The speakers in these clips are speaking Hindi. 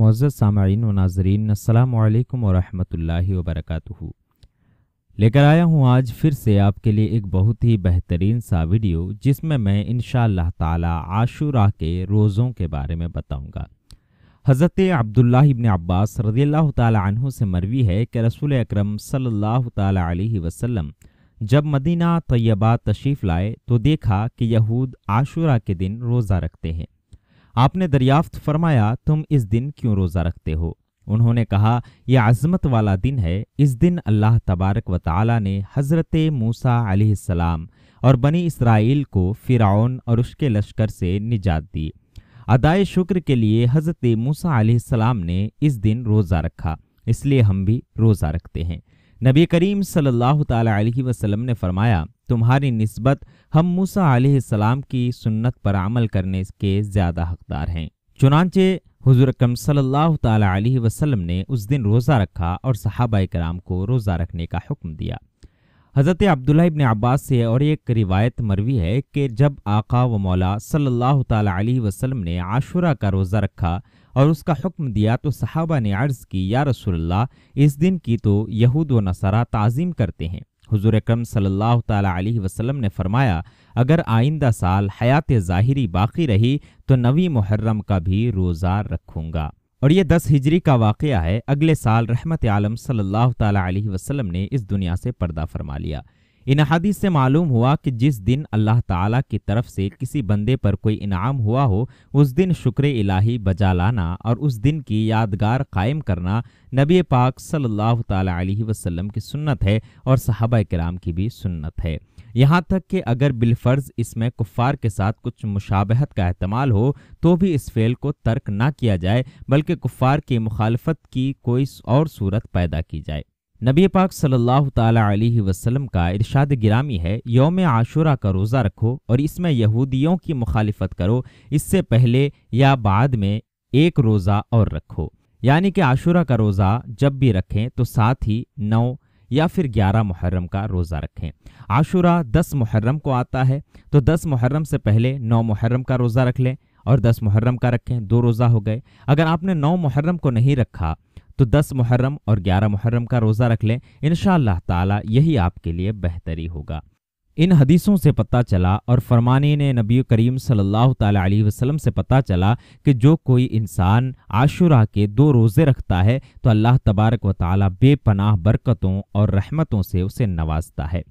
मोज़ सामीन व नाजरीन अल्लाम वरहमतुल्लाहि वबरकातुहू लेकर आया हूँ आज फिर से आपके लिए एक बहुत ही बेहतरीन सा वीडियो जिसमें मैं इन ताला आशुरा के रोज़ों के बारे में बताऊँगा हज़रत अब्दुल्ला इबन अब्बास रदी अल्लाह तु से मरवी है कि रसूल अक्रम सल्लल्लाहु अलैहि वसल्लम जब मदीना तैयबा तशीफ लाए तो देखा कि यहूद आशुरा के दिन रोज़ा रखते हैं आपने दरियाफ्त फरमाया तुम इस दिन क्यों रोज़ा रखते हो उन्होंने कहा यह आज़मत वाला दिन है इस दिन अल्लाह तबारक व ताली ने हज़रत मूसा सलाम और बनी इसराइल को फ़िरौन और उसके लश्कर से निजात दी अदाय शुक्र के लिए हज़रत मूसा सलाम ने इस दिन रोज़ा रखा इसलिए हम भी रोज़ा रखते हैं नबी करीम सल्लल्लाहु अलैहि वसल्लम ने फरमाया तुम्हारी नस्बत हम मूसा सलाम की सुन्नत पर अमल करने के ज़्यादा हकदार हैं चुनानचे हजूर अकम सल्ला वसलम ने उस दिन रोज़ा रखा और सहाबा कराम को रोज़ा रखने का हुक्म दिया हज़रत अब्दुल्ला इबन अब्बास से और एक रिवायत मरवी है कि जब आका व मौला सल्लल्लाहु अलैहि वसल्लम ने आशुरा का रोज़ा रखा और उसका हुक्म दिया तो सहाबा ने अर्ज़ की या रसोल्ला इस दिन की तो यहूद व नसारा ताज़ीम करते हैं हुजूर अकरम सल्लल्लाहु अलैहि वसल्लम ने फरमाया अगर आइंदा साल हयात ज़ाहिरी बाकी रही तो नवी मुहर्रम का भी रोज़ा रखूँगा और ये दस हिजरी का वाक़ है अगले साल रहमत आलम सल्लल्लाहु अलैहि वसल्लम ने इस दुनिया से पर्दा फरमा लिया इन हदीस से मालूम हुआ कि जिस दिन अल्लाह ताला की तरफ से किसी बंदे पर कोई इनाम हुआ हो उस दिन शुक्र इलाही बजा लाना और उस दिन की यादगार कायम करना नबी पाक सल्लल्लाहु अलैहि वसल्लम की सुन्नत है और सहाबा कराम की भी सुन्नत है यहाँ तक कि अगर बिलफर्ज इसमें कुफ़ार के साथ कुछ मुशाबहत का अहतमाल हो तो भी इस फेल को तर्क ना किया जाए बल्कि कुफ़ार की मुखालफत की कोई और सूरत पैदा की जाए नबी पाक सल्लल्लाहु अलैहि वसल्लम का इरशाद गिरामी है योम आशुरा का रोज़ा रखो और इसमें यहूदियों की मुखालफत करो इससे पहले या बाद में एक रोज़ा और रखो यानी कि आशुरा का रोज़ा जब भी रखें तो साथ ही नौ या फिर ग्यारह मुहर्रम का रोज़ा रखें आशुरा दस मुहर्रम को आता है तो दस मुहर्रम से पहले नौ मुहर्रम का रोज़ा रख लें और दस मुहर्रम का रखें दो रोज़ा हो गए अगर आपने नौ मुहर्रम को नहीं रखा तो दस मुहर्रम और ग्यारह मुहर्रम का रोज़ा रख लें इन ताला यही आपके लिए बेहतरी होगा इन हदीसों से पता चला और फरमाने ने नबी करीम सल्लल्लाहु अलैहि वसल्लम से पता चला कि जो कोई इंसान आशुरा के दो रोज़े रखता है तो अल्लाह तबारक व ताली बेपनाह बरकतों और रहमतों से उसे नवाजता है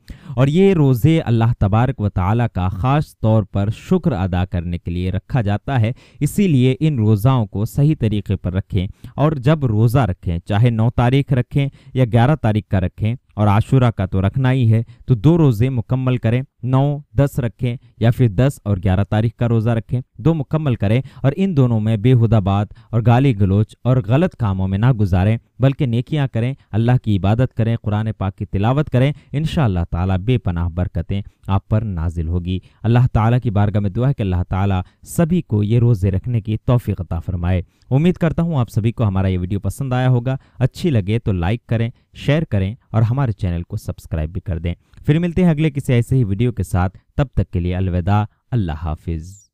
और ये रोज़े अल्लाह तबारक व ताली का ख़ास तौर पर शुक्र अदा करने के लिए रखा जाता है इसीलिए इन रोज़ाओं को सही तरीके पर रखें और जब रोज़ा रखें चाहे नौ तारीख रखें या ग्यारह तारीख का रखें और आशुरा का तो रखना ही है तो दो रोज़े मुकम्मल करें नौ दस रखें या फिर दस और ग्यारह तारीख का रोज़ा रखें दो मुकम्मल करें और इन दोनों में बेहुदा बात और गाली गलोच और गलत कामों में ना गुजारें बल्कि नेकियां करें अल्लाह की इबादत करें कुरान पाक की तिलावत करें इन ताला बेपनाह बरकतें आप पर नाजिल होगी अल्लाह ताला की बारगाह में दुआ है कि अल्लाह ताला सभी को ये रोज़े रखने की तोफ़ीकता फरमाए उम्मीद करता हूँ आप सभी को हमारा ये वीडियो पसंद आया होगा अच्छी लगे तो लाइक करें शेयर करें और हमारे चैनल को सब्सक्राइब भी कर दें फिर मिलते हैं अगले किसी ऐसे ही वीडियो के साथ तब तक के लिए अलविदा अल्लाह हाफिज़